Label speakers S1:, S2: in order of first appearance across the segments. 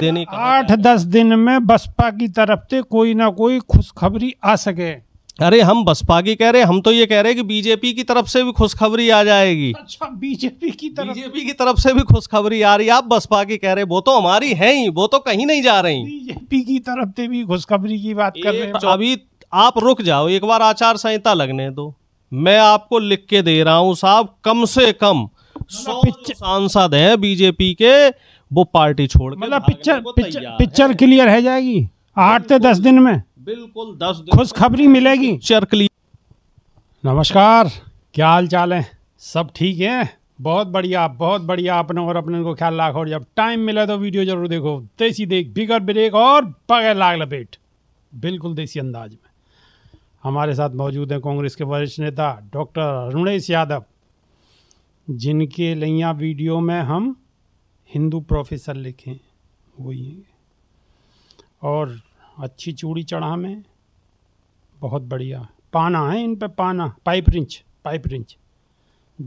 S1: देने का आठ दस दिन में बसपा की तरफ से कोई
S2: ना कोई खुशखबरी आ सके अरे हम बसपा की कह रहे हम तो ये कह रहे हैं कि बीजेपी की तरफ से भी खुशखबरी आ जाएगी अच्छा बीजेपी की तरफ बीजेपी की तरफ से भी खुशखबरी आ रही है आप बसपा की कह रहे वो तो हमारी है ही वो तो कहीं नहीं जा रही बीजेपी की तरफ से भी खुशखबरी की बात कर रहे हैं अभी आप रुक जाओ एक बार आचार संहिता लगने दो मैं आपको लिख के दे रहा हूँ साहब कम से कम सौ सांसद हैं बीजेपी के
S1: वो पार्टी छोड़ मतलब पिक्चर पिक्चर, पिक्चर क्लियर है जाएगी आठ से दस दिन में बिल्कुल दस दिन खुशखबरी मिलेगी पिक्चर क्लियर नमस्कार क्या हाल चाल है सब ठीक है बहुत बढ़िया बहुत बढ़िया आपने और अपने को ख्याल रखो और जब टाइम मिला तो वीडियो जरूर देखो देसी देख बिगर ब्रेक और बगैर लाग लपेट बिल्कुल देसी अंदाज में हमारे साथ मौजूद हैं कांग्रेस के वरिष्ठ नेता डॉक्टर अरुणेश यादव जिनके लिया वीडियो में हम हिंदू प्रोफेसर लिखे वही हैं और अच्छी चूड़ी चढ़ा में बहुत बढ़िया पाना है इन पर पाना पाइप रिंच पाइप रिंच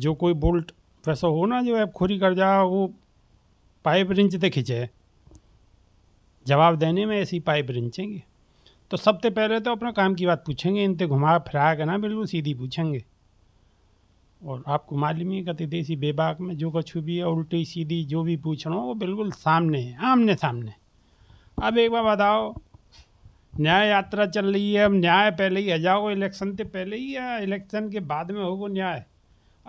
S1: जो कोई बोल्ट वैसा हो ना जो ऐप खोरी कर जा वो पाइप रिंच दे खिंचे जवाब देने में ऐसी पाइप रिंचेंगे तो सबसे पहले तो अपना काम की बात पूछेंगे इनते घुमा फिरा के ना बिल्कुल सीधी पूछेंगे और आपको मालूम ही कहते देसी बेबाक में जो कछु भी है उल्टी सीधी जो भी पूछ रहा हो वो बिल्कुल सामने है आमने सामने अब एक बार बताओ न्याय यात्रा चल रही है अब न्याय पहले ही आ जाओ इलेक्शन से तो पहले ही या इलेक्शन के बाद में होगो न्याय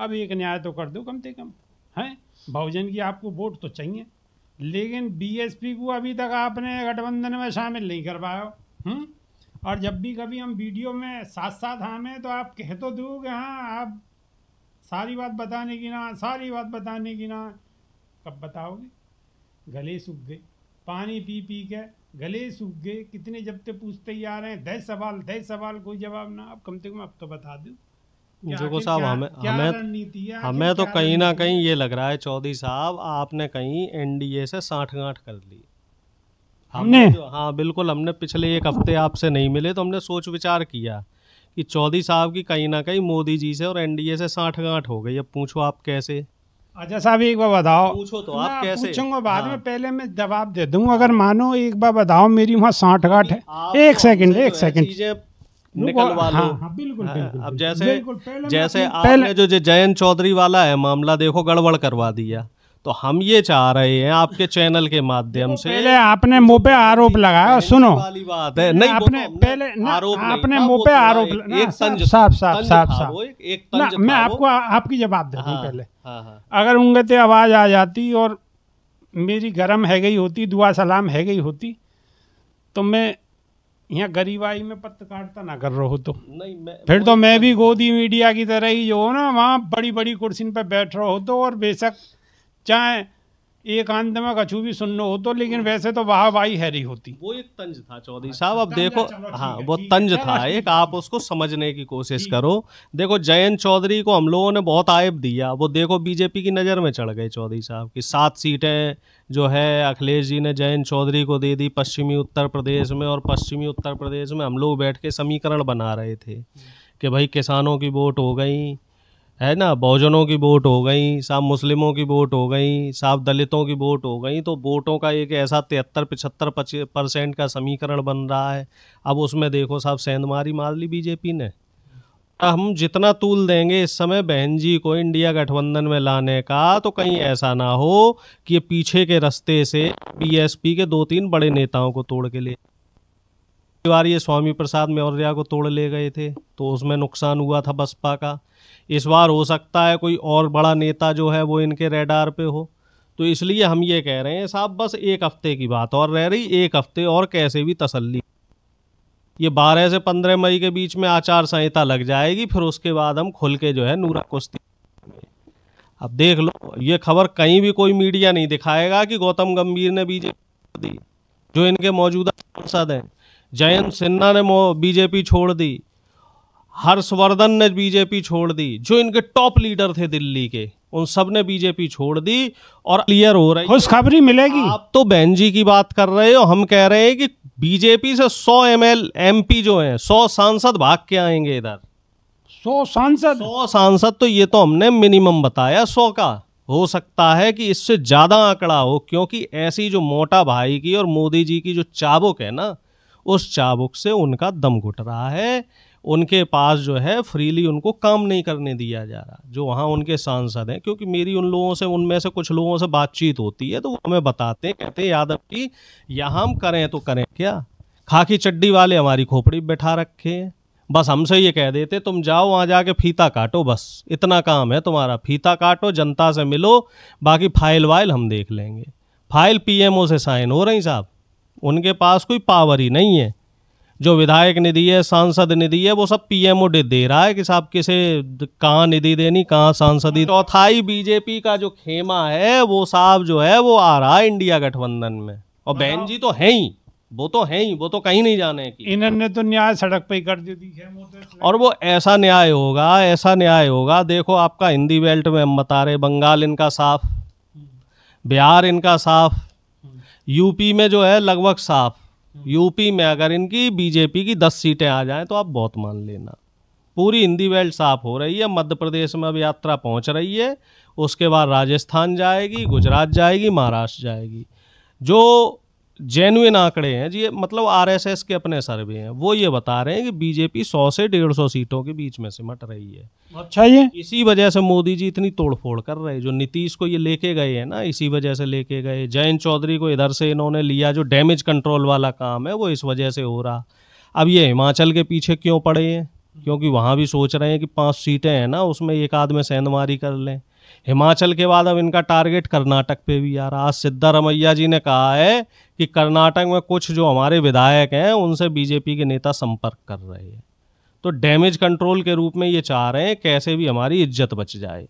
S1: अब एक न्याय तो कर दो कम से कम है बहुजन की आपको वोट तो चाहिए लेकिन बीएसपी को अभी तक आपने गठबंधन में शामिल नहीं करवाया हम्म? और जब भी कभी हम वीडियो में साथ साथ हमें हाँ तो आप कह तो दो कि हाँ आप सारी बात बताने की ना सारी बात बताने की ना कब बताओगे गले सूख गए पानी पी पी के गले सूख गए कितने जब तक पूछते ही आ रहे हैं दह सवाल दह सवाल कोई जवाब ना अब कम से कम अब तो बता दो जो साहब हमें हमें हमें तो कहीं ना कहीं
S2: ये लग रहा है चौधरी साहब आपने कहीं एनडीए से साठ गांठ कर ली हमने हाँ बिल्कुल हमने पिछले एक हफ्ते आपसे नहीं मिले तो हमने सोच विचार किया कि चौधरी साहब की कहीं ना कहीं मोदी जी से और एनडीए से साठ गांठ हो गई अब पूछो आप कैसे अच्छा साहब एक बार बताओ पूछो तो आप कैसे पूछूंगा
S1: बाद हाँ। में पहले मैं जवाब दे दूंगा अगर मानो एक बार बताओ मेरी वहाँ साठ गांठ है तो एक सेकंड एक सेकंड निकलवा लो हाँ, हाँ, बिल्कुल, हाँ, बिल्कुल अब जैसे बिल्कुल, जैसे आपने जो
S2: जयंत चौधरी वाला है मामला देखो गड़बड़ करवा दिया तो हम ये चाह रहे हैं आपके चैनल के माध्यम से पहले
S1: आपने मुंह पे आरोप लगाया सुनो वाली
S2: बात है नहीं आपने
S1: पहले आरोप आपने मुंह तो पे आरोप एक तंज साफ साफ साफ साफ एक तंज मैं आपको आपकी जवाब देता हूँ हाँ, पहले हाँ, हाँ। अगर उंगते आवाज आ जाती और मेरी गरम है गई होती दुआ सलाम है गई होती तो मैं यहाँ गरीबाई में पत्रकारिता ना कर रहा हो तो नहीं मैं फिर तो मैं भी गोदी मीडिया की तरह ही जो हो ना वहाँ बड़ी बड़ी कुर्सी पर बैठ रहा हो तो और बेशक चाहे एकांतमा कछु भी सुनना हो तो लेकिन हाँ। वैसे तो वाह वाही हैरी होती
S2: वो एक तंज था चौधरी अच्छा, साहब अब देखो अच्छा, हाँ वो तंज था एक आप उसको समझने की कोशिश करो देखो जयंत चौधरी को हम लोगों ने बहुत आयब दिया वो देखो बीजेपी की नज़र में चढ़ गए चौधरी साहब की सात सीटें जो है अखिलेश जी ने जयंत चौधरी को दे दी पश्चिमी उत्तर प्रदेश में और पश्चिमी उत्तर प्रदेश में हम लोग बैठ के समीकरण बना रहे थे हम्म। कि भाई किसानों की वोट हो गई है ना बहुजनों की वोट हो गई साहब मुस्लिमों की वोट हो गई साहब दलितों की वोट हो गई तो वोटों का एक ऐसा तिहत्तर पिछहत्तर परसेंट का समीकरण बन रहा है अब उसमें देखो साहब सेंधमारी मार ली बीजेपी ने तो हम जितना तूल देंगे इस समय बहन जी को इंडिया गठबंधन में लाने का तो कहीं ऐसा ना हो कि ये पीछे के रास्ते से बीएसपी के दो तीन बड़े नेताओं को तोड़ के ले बार ये स्वामी प्रसाद मौर्या को तोड़ ले गए थे तो उसमें नुकसान हुआ था बसपा का इस बार हो सकता है कोई और बड़ा नेता जो है वो इनके रेडार पे हो तो इसलिए हम ये कह रहे हैं साहब बस एक हफ्ते की बात और रह रही एक हफ्ते और कैसे भी तसल्ली ये 12 से 15 मई के बीच में आचार संहिता लग जाएगी फिर उसके बाद हम खुल के जो है नूरा कुश्ती अब देख लो ये खबर कहीं भी कोई मीडिया नहीं दिखाएगा कि गौतम गंभीर ने बीजेपी दी जो इनके मौजूदा सांसद हैं जयंत सिन्हा ने बीजेपी छोड़ दी हर्षवर्धन ने बीजेपी छोड़ दी जो इनके टॉप लीडर थे दिल्ली के उन सब ने बीजेपी छोड़ दी और क्लियर हो रही खबरी मिलेगी आप तो बहन जी की बात कर रहे हो हम कह रहे हैं कि बीजेपी से 100 एम एल जो हैं 100 सांसद भाग के आएंगे इधर 100 सांसद 100 सांसद तो ये तो हमने मिनिमम बताया 100 का हो सकता है कि इससे ज़्यादा आंकड़ा हो क्योंकि ऐसी जो मोटा भाई की और मोदी जी की जो चाबुक है ना उस चाबुक से उनका दम घुट रहा है उनके पास जो है फ्रीली उनको काम नहीं करने दिया जा रहा जो वहाँ उनके सांसद हैं क्योंकि मेरी उन लोगों से उनमें से कुछ लोगों से बातचीत होती है तो वो हमें बताते हैं कहते हैं यादव जी यहाँ हम करें तो करें क्या खाकी चड्डी वाले हमारी खोपड़ी बैठा रखे हैं बस हमसे ये कह देते तुम जाओ वहाँ जाके फीता काटो बस इतना काम है तुम्हारा फीता काटो जनता से मिलो बाकी फाइल वाइल हम देख लेंगे फाइल पीएमओ से साइन हो रही साहब उनके पास कोई पावर ही नहीं है जो विधायक निधि है सांसद निधि है वो सब पीएमओ दे दे रहा है कि साहब किसे कहाँ निधि देनी कहाँ सांसद चौथाई बीजेपी का जो खेमा है वो साहब जो है वो आ रहा है इंडिया गठबंधन में और बहन हाँ। जी तो है ही वो तो है ही वो तो कहीं नहीं जाने की इन्होंने
S1: तो न्याय सड़क पे ही कर दी थी
S2: तो और वो ऐसा न्याय होगा ऐसा न्याय होगा देखो आपका हिंदी बेल्ट में हम बता रहे बंगाल इनका साफ बिहार इनका साफ यूपी में जो है लगभग साफ यूपी में अगर इनकी बीजेपी की दस सीटें आ जाएं तो आप बहुत मान लेना पूरी हिंदी बेल्ट साफ हो रही है मध्य प्रदेश में अब यात्रा पहुंच रही है उसके बाद राजस्थान जाएगी गुजरात जाएगी महाराष्ट्र जाएगी जो जेन्युन आंकड़े हैं जी मतलब आरएसएस के अपने सर्वे हैं वो ये बता रहे हैं कि बीजेपी 100 से 150 सीटों के बीच में सिमट रही है अच्छा ये इसी वजह से मोदी जी इतनी तोड़फोड़ कर रहे हैं जो नीतीश को ये लेके गए हैं ना इसी वजह से लेके गए जयंत चौधरी को इधर से इन्होंने लिया जो डैमेज कंट्रोल वाला काम है वो इस वजह से हो रहा अब ये हिमाचल के पीछे क्यों पड़े हैं क्योंकि वहाँ भी सोच रहे हैं कि पाँच सीटें हैं ना उसमें एक आदमी सेंधमारी कर लें हिमाचल के बाद अब इनका टारगेट कर्नाटक पे भी आ रहा सिद्धारमैया जी ने कहा है कि कर्नाटक में कुछ जो हमारे विधायक हैं उनसे बीजेपी के नेता संपर्क कर रहे हैं तो डैमेज कंट्रोल के रूप में ये चाह रहे हैं कैसे भी हमारी इज्जत बच जाए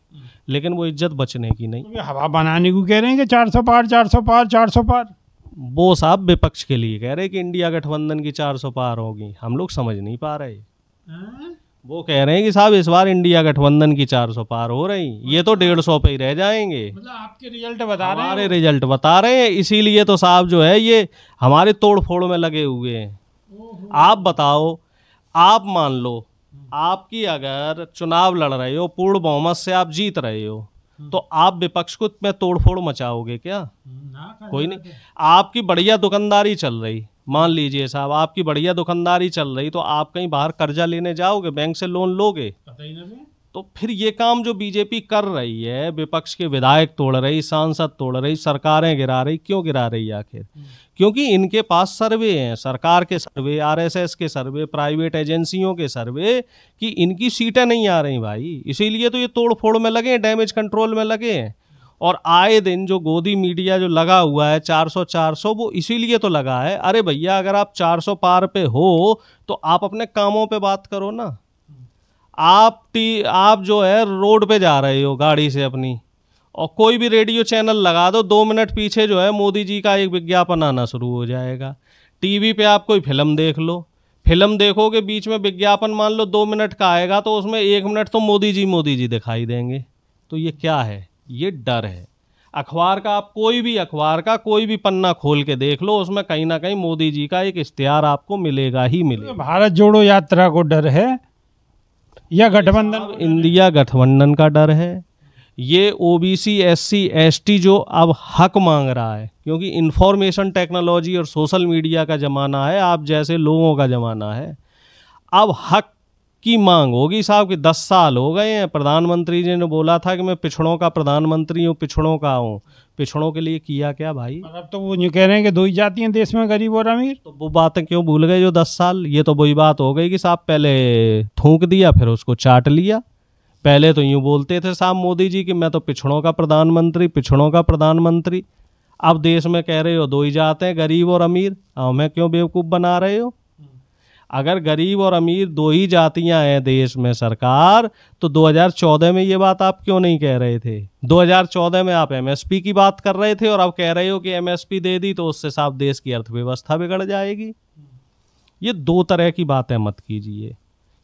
S2: लेकिन वो इज्जत बचने की नहीं
S1: तो हवा बनाने को कह रहे हैं कि चार सौ पार चार सौ पार चार सौ पार
S2: वो साहब विपक्ष के लिए कह रहे हैं कि इंडिया गठबंधन की चार सौ पार होगी हम लोग समझ नहीं पा रहे
S1: हाँ? वो
S2: कह रहे हैं कि साहब इस बार इंडिया गठबंधन की 400 पार हो रही ये तो डेढ़ सौ पे ही रह जाएंगे
S1: मतलब आपके रिजल्ट बता रहे हैं हमारे
S2: रिजल्ट बता रहे हैं इसीलिए तो साहब जो है ये हमारे तोड़ फोड़ में लगे हुए हैं आप बताओ आप मान लो आपकी अगर चुनाव लड़ रहे हो पूर्ण बहुमत से आप जीत रहे हो तो आप विपक्ष को तोड़फोड़ मचाओगे क्या कोई नहीं आपकी बढ़िया दुकानदारी चल रही मान लीजिए साहब आपकी बढ़िया दुकानदारी चल रही तो आप कहीं बाहर कर्जा लेने जाओगे बैंक से लोन लोगे तो फिर ये काम जो बीजेपी कर रही है विपक्ष के विधायक तोड़ रही सांसद तोड़ रही सरकारें गिरा रही क्यों गिरा रही आखिर हम्म। क्योंकि इनके पास सर्वे हैं सरकार के सर्वे आरएसएस के सर्वे प्राइवेट एजेंसियों के सर्वे कि इनकी सीटें नहीं आ रही भाई इसीलिए तो ये तोड़ फोड़ में लगे हैं डैमेज कंट्रोल में लगे हैं और आए दिन जो गोदी मीडिया जो लगा हुआ है 400 400 वो इसीलिए तो लगा है अरे भैया अगर आप 400 पार पे हो तो आप अपने कामों पे बात करो ना आप टी आप जो है रोड पे जा रहे हो गाड़ी से अपनी और कोई भी रेडियो चैनल लगा दो दो मिनट पीछे जो है मोदी जी का एक विज्ञापन आना शुरू हो जाएगा टीवी पे आप कोई फिल्म देख लो फिल्म देखोगे बीच में विज्ञापन मान लो दो मिनट का आएगा तो उसमें एक मिनट तो मोदी जी मोदी जी दिखाई देंगे तो ये क्या है ये डर है अखबार का आप कोई भी अखबार का कोई भी पन्ना खोल के देख लो उसमें कहीं ना कहीं मोदी जी का एक इश्तेहार आपको मिलेगा ही मिलेगा
S1: भारत जोड़ो यात्रा को डर है या गठबंधन इंडिया गठबंधन
S2: का डर है ये O B C S C S T जो अब हक मांग रहा है क्योंकि इन्फॉर्मेशन टेक्नोलॉजी और सोशल मीडिया का ज़माना है आप जैसे लोगों का ज़माना है अब हक की मांग होगी साहब कि दस साल हो गए हैं प्रधानमंत्री जी ने बोला था कि मैं पिछड़ों का प्रधानमंत्री हूँ पिछड़ों का हूँ पिछड़ों के लिए किया क्या भाई अब तो वो जो कह रहे हैं कि दो ही जाती हैं देश में गरीब और अमीर तो वो बातें क्यों भूल गए जो दस साल ये तो वही बात हो गई कि साहब पहले थूक दिया फिर उसको चाट लिया पहले तो यूँ बोलते थे साहब मोदी जी कि मैं तो पिछड़ों का प्रधानमंत्री पिछड़ों का प्रधानमंत्री अब देश में कह रहे हो दो ही जाते हैं गरीब और अमीर हमें क्यों बेवकूफ़ बना रहे हो अगर गरीब और अमीर दो ही जातियां हैं देश में सरकार तो 2014 में ये बात आप क्यों नहीं कह रहे थे 2014 में आप एमएसपी की बात कर रहे थे और अब कह रहे हो कि एमएसपी दे दी तो उससे साफ देश की अर्थव्यवस्था बिगड़ जाएगी ये दो तरह की बातें मत कीजिए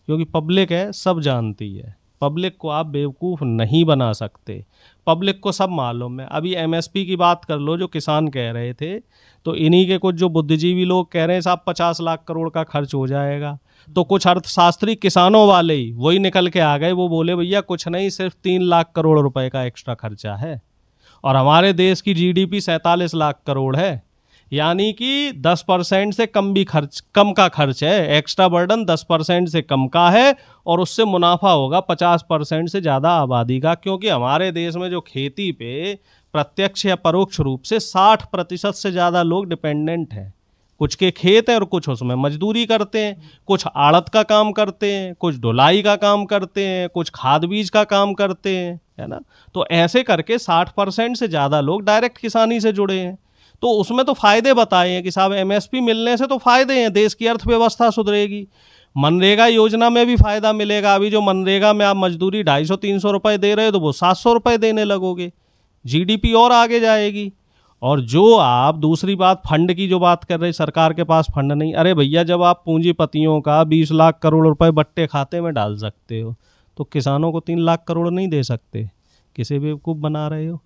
S2: क्योंकि पब्लिक है सब जानती है पब्लिक को आप बेवकूफ़ नहीं बना सकते पब्लिक को सब मालूम है अभी एमएसपी की बात कर लो जो किसान कह रहे थे तो इन्हीं के कुछ जो बुद्धिजीवी लोग कह रहे हैं साहब पचास लाख करोड़ का खर्च हो जाएगा तो कुछ अर्थशास्त्री किसानों वाले ही वही निकल के आ गए वो बोले भैया कुछ नहीं सिर्फ तीन लाख करोड़ रुपए का एक्स्ट्रा खर्चा है और हमारे देश की जीडीपी डी लाख करोड़ है यानी कि 10 परसेंट से कम भी खर्च कम का खर्च है एक्स्ट्रा बर्डन 10 परसेंट से कम का है और उससे मुनाफा होगा 50 परसेंट से ज़्यादा आबादी का क्योंकि हमारे देश में जो खेती पे प्रत्यक्ष या परोक्ष रूप से 60 प्रतिशत से ज़्यादा लोग डिपेंडेंट हैं कुछ के खेत हैं और कुछ उसमें मजदूरी करते हैं कुछ आड़त का काम करते हैं कुछ ढुलाई का काम करते हैं कुछ खाद बीज का काम करते हैं है ना तो ऐसे करके 60 परसेंट से ज़्यादा लोग डायरेक्ट किसानी से जुड़े हैं तो उसमें तो फ़ायदे बताए हैं कि साहब एमएसपी मिलने से तो फ़ायदे हैं देश की अर्थव्यवस्था सुधरेगी मनरेगा योजना में भी फ़ायदा मिलेगा अभी जो मनरेगा में आप मजदूरी ढाई सौ तीन सौ रुपये दे रहे हो तो वो सात सौ रुपये देने लगोगे जीडीपी और आगे जाएगी और जो आप दूसरी बात फंड की जो बात कर रहे सरकार के पास फंड नहीं अरे भैया जब आप पूंजीपतियों का बीस लाख करोड़ रुपये बट्टे खाते में डाल सकते हो तो किसानों को तीन लाख करोड़ नहीं दे सकते किसे बेवकूफ़ बना रहे हो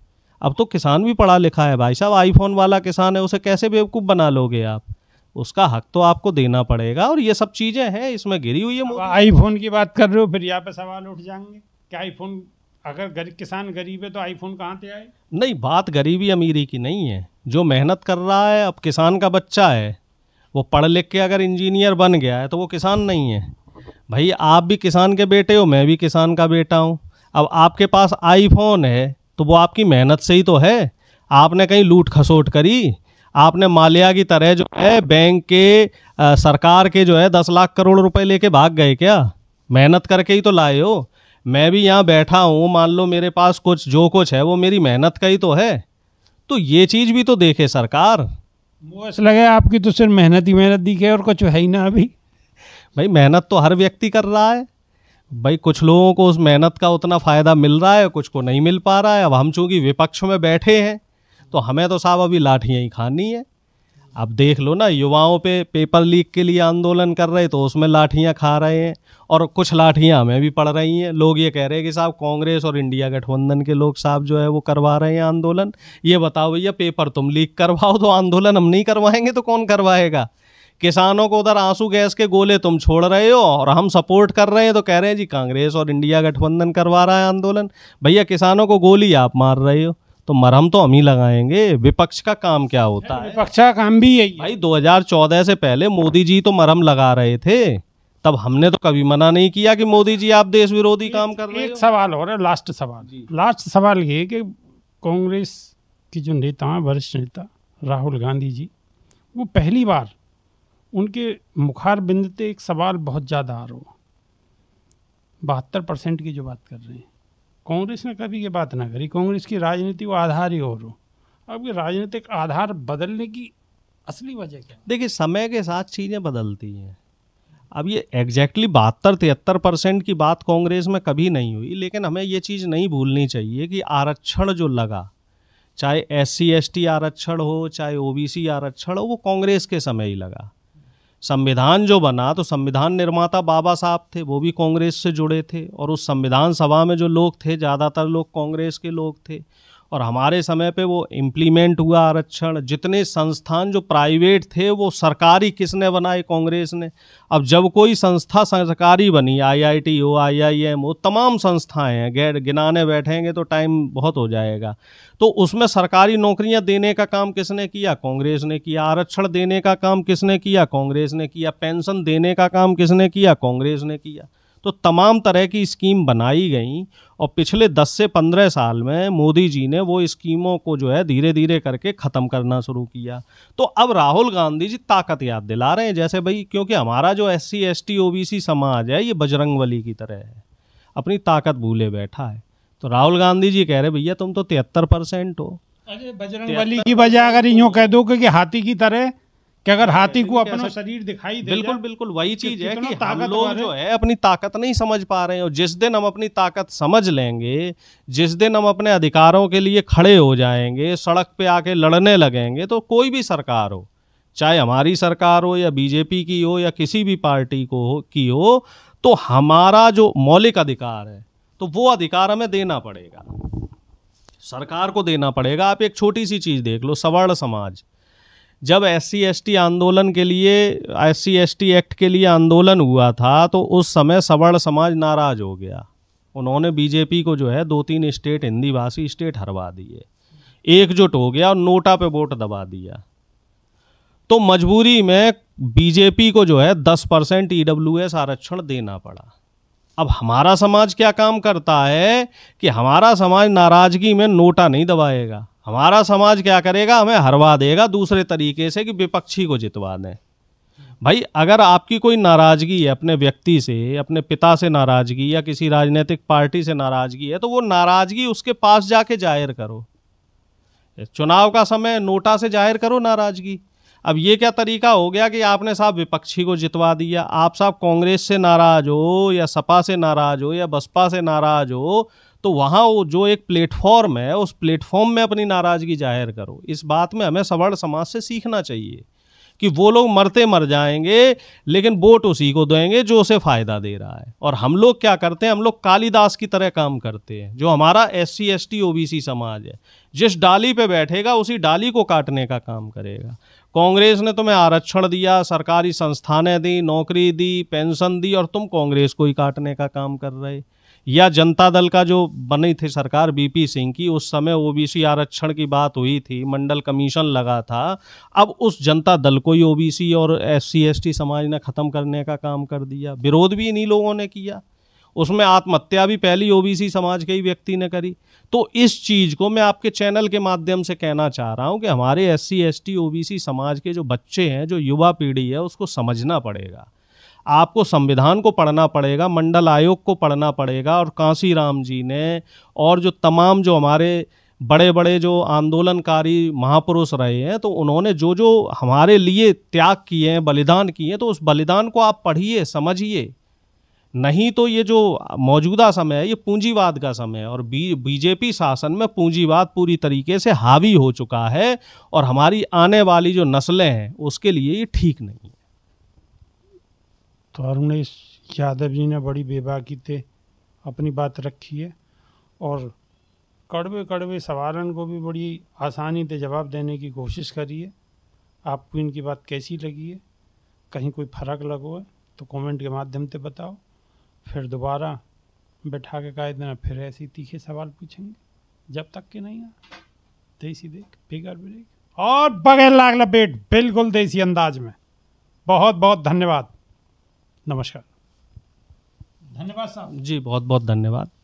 S2: अब तो किसान भी पढ़ा लिखा है भाई साहब आईफोन वाला किसान है उसे कैसे बेवकूफ़ बना लोगे आप उसका हक तो आपको देना पड़ेगा और ये सब चीज़ें हैं इसमें गिरी हुई है आईफोन की बात कर रहे हो फिर यहाँ
S1: पे सवाल उठ जाएंगे कि आईफोन अगर गरीब किसान गरीब है तो आईफोन कहाँ से आए
S2: नहीं बात गरीबी अमीरी की नहीं है जो मेहनत कर रहा है अब किसान का बच्चा है वो पढ़ लिख के अगर इंजीनियर बन गया है तो वो किसान नहीं है भाई आप भी किसान के बेटे हो मैं भी किसान का बेटा हूँ अब आपके पास आईफोन है तो वो आपकी मेहनत से ही तो है आपने कहीं लूट खसोट करी आपने माल्या की तरह जो है बैंक के आ, सरकार के जो है दस लाख करोड़ रुपए लेके भाग गए क्या मेहनत करके ही तो लाए हो मैं भी यहाँ बैठा हूँ मान लो मेरे पास कुछ जो कुछ है वो मेरी मेहनत का ही तो है तो ये चीज़ भी तो देखे सरकार
S1: वो ऐसा लगे आपकी तो सिर्फ मेहनत ही मेहनत दिखे और कुछ है ही ना अभी
S2: भाई मेहनत तो हर व्यक्ति कर रहा है भाई कुछ लोगों को उस मेहनत का उतना फ़ायदा मिल रहा है कुछ को नहीं मिल पा रहा है अब हम चूँकि विपक्ष में बैठे हैं तो हमें तो साहब अभी लाठियाँ ही खानी है अब देख लो ना युवाओं पे पेपर लीक के लिए आंदोलन कर रहे तो उसमें लाठियाँ खा रहे हैं और कुछ लाठियाँ हमें भी पड़ रही हैं लोग ये कह रहे हैं कि साहब कांग्रेस और इंडिया गठबंधन के लोग साहब जो है वो करवा रहे हैं आंदोलन ये बताओ भैया पेपर तुम लीक करवाओ तो आंदोलन हम नहीं करवाएंगे तो कौन करवाएगा किसानों को उधर आंसू गैस के गोले तुम छोड़ रहे हो और हम सपोर्ट कर रहे हैं तो कह रहे हैं जी कांग्रेस और इंडिया गठबंधन करवा रहा है आंदोलन भैया किसानों को गोली आप मार रहे हो तो मरहम तो हम ही लगाएंगे विपक्ष का काम क्या होता है विपक्ष का काम भी यही भाई चौदह से पहले मोदी जी तो मरहम लगा रहे थे तब हमने तो कभी मना नहीं किया कि मोदी जी आप देश विरोधी काम कर रहे एक सवाल हो रहा है लास्ट
S1: सवाल लास्ट सवाल ये कि कांग्रेस के जो नेता हैं वरिष्ठ नेता राहुल गांधी जी वो पहली बार उनके मुखार बिंद पे एक सवाल बहुत ज़्यादा आ रहा बहत्तर परसेंट की जो बात कर रहे हैं कांग्रेस ने कभी ये बात ना करी कांग्रेस की राजनीति वो आधार ही हो रो अब ये राजनीतिक आधार बदलने की असली वजह क्या देखिए समय के साथ चीज़ें बदलती हैं
S2: अब ये एग्जैक्टली बहत्तर तिहत्तर परसेंट की बात कांग्रेस में कभी नहीं हुई लेकिन हमें ये चीज़ नहीं भूलनी चाहिए कि आरक्षण जो लगा चाहे एस सी आरक्षण हो चाहे ओ आरक्षण हो वो कांग्रेस के समय ही लगा संविधान जो बना तो संविधान निर्माता बाबा साहब थे वो भी कांग्रेस से जुड़े थे और उस संविधान सभा में जो लोग थे ज़्यादातर लोग कांग्रेस के लोग थे और हमारे समय पे वो इम्प्लीमेंट हुआ आरक्षण जितने संस्थान जो प्राइवेट थे वो सरकारी किसने बनाए कांग्रेस ने अब जब कोई संस्था सरकारी बनी आईआईटी हो आईआईएम हो तमाम संस्थाएं हैं गैर गिनाने बैठेंगे तो टाइम बहुत हो जाएगा तो उसमें सरकारी नौकरियां देने का काम किसने किया कांग्रेस ने किया आरक्षण देने का काम किसने किया कांग्रेस ने किया पेंशन देने का काम किसने किया कांग्रेस ने किया तो तमाम तरह की स्कीम बनाई गई और पिछले 10 से 15 साल में मोदी जी ने वो स्कीमों को जो है धीरे धीरे करके ख़त्म करना शुरू किया तो अब राहुल गांधी जी ताकत याद दिला रहे हैं जैसे भाई क्योंकि हमारा जो S C S T O B C समाज है ये बजरंग की तरह है अपनी ताकत भूले बैठा है तो राहुल गांधी जी कह रहे भैया तुम तो तिहत्तर परसेंट हो
S1: अरे बजरंग बली की बजाय अगर यूँ कह दो कि हाथी की तरह कि अगर हाथी को अपना शरीर दिखाई दे बिल्कुल
S2: बिल्कुल वही चीज है कि हम लोग जो है अपनी ताकत नहीं समझ पा रहे हैं और जिस दिन हम अपनी ताकत समझ लेंगे जिस दिन हम अपने अधिकारों के लिए खड़े हो जाएंगे सड़क पे आके लड़ने लगेंगे तो कोई भी सरकार हो चाहे हमारी सरकार हो या बीजेपी की हो या किसी भी पार्टी को हो की हो तो हमारा जो मौलिक अधिकार है तो वो अधिकार हमें देना पड़ेगा सरकार को देना पड़ेगा आप एक छोटी सी चीज़ देख लो सवर्ण समाज जब एस सी आंदोलन के लिए एस सी एक्ट के लिए आंदोलन हुआ था तो उस समय सवर्ण समाज नाराज हो गया उन्होंने बीजेपी को जो है दो तीन स्टेट हिंदी भाषी स्टेट हरवा दिए एकजुट हो गया और नोटा पे वोट दबा दिया तो मजबूरी में बीजेपी को जो है दस परसेंट ई e आरक्षण देना पड़ा अब हमारा समाज क्या काम करता है कि हमारा समाज नाराजगी में नोटा नहीं दबाएगा हमारा समाज क्या करेगा हमें हरवा देगा दूसरे तरीके से कि विपक्षी को जितवा दें भाई अगर आपकी कोई नाराज़गी है अपने व्यक्ति से अपने पिता से नाराज़गी या किसी राजनीतिक पार्टी से नाराज़गी है तो वो नाराज़गी उसके पास जाके जाहिर करो चुनाव का समय नोटा से जाहिर करो नाराज़गी अब ये क्या तरीका हो गया कि आपने साहब विपक्षी को जितवा दिया आप साहब कांग्रेस से नाराज़ हो या सपा से नाराज़ हो या बसपा से नाराज़ हो तो वहाँ वो जो एक प्लेटफॉर्म है उस प्लेटफॉर्म में अपनी नाराज़गी जाहिर करो इस बात में हमें सवर्ण समाज से सीखना चाहिए कि वो लोग मरते मर जाएंगे लेकिन वोट उसी को देंगे जो उसे फ़ायदा दे रहा है और हम लोग क्या करते हैं हम लोग कालीदास की तरह काम करते हैं जो हमारा S C S T O B C समाज है जिस डाली पे बैठेगा उसी डाली को काटने का काम करेगा कांग्रेस ने तुम्हें आरक्षण दिया सरकारी संस्थानें दी नौकरी दी पेंशन दी और तुम कांग्रेस को ही काटने का काम कर रहे या जनता दल का जो बनी थी सरकार बीपी सिंह की उस समय ओबीसी आरक्षण की बात हुई थी मंडल कमीशन लगा था अब उस जनता दल को ही ओबीसी और एस सी समाज ने ख़त्म करने का काम कर दिया विरोध भी इन्हीं लोगों ने किया उसमें आत्महत्या भी पहली ओबीसी समाज के ही व्यक्ति ने करी तो इस चीज़ को मैं आपके चैनल के माध्यम से कहना चाह रहा हूँ कि हमारे एस सी एस टी समाज के जो बच्चे हैं जो युवा पीढ़ी है उसको समझना पड़ेगा आपको संविधान को पढ़ना पड़ेगा मंडल आयोग को पढ़ना पड़ेगा और काशी राम जी ने और जो तमाम जो हमारे बड़े बड़े जो आंदोलनकारी महापुरुष रहे हैं तो उन्होंने जो जो हमारे लिए त्याग किए हैं बलिदान किए हैं तो उस बलिदान को आप पढ़िए समझिए नहीं तो ये जो मौजूदा समय है ये पूंजीवाद का समय है और बी बीजेपी शासन में पूंजीवाद पूरी तरीके से हावी हो चुका है और हमारी आने वाली जो नस्लें हैं उसके लिए ये ठीक नहीं है
S1: तो अरुणेश यादव जी ने बड़ी बेबाकी थे अपनी बात रखी है और कड़वे कड़वे सवालन को भी बड़ी आसानी से जवाब देने की कोशिश करी है आपको इनकी बात कैसी लगी है कहीं कोई फ़र्क लगो है तो कमेंट के माध्यम से बताओ फिर दोबारा बैठा के कायद ना फिर ऐसे तीखे सवाल पूछेंगे जब तक के नहीं आ देसी देख बेगर ब्रेक और बगैर लाग लपेट बिल्कुल देसी अंदाज में बहुत बहुत धन्यवाद नमस्कार धन्यवाद साहब जी बहुत
S2: बहुत धन्यवाद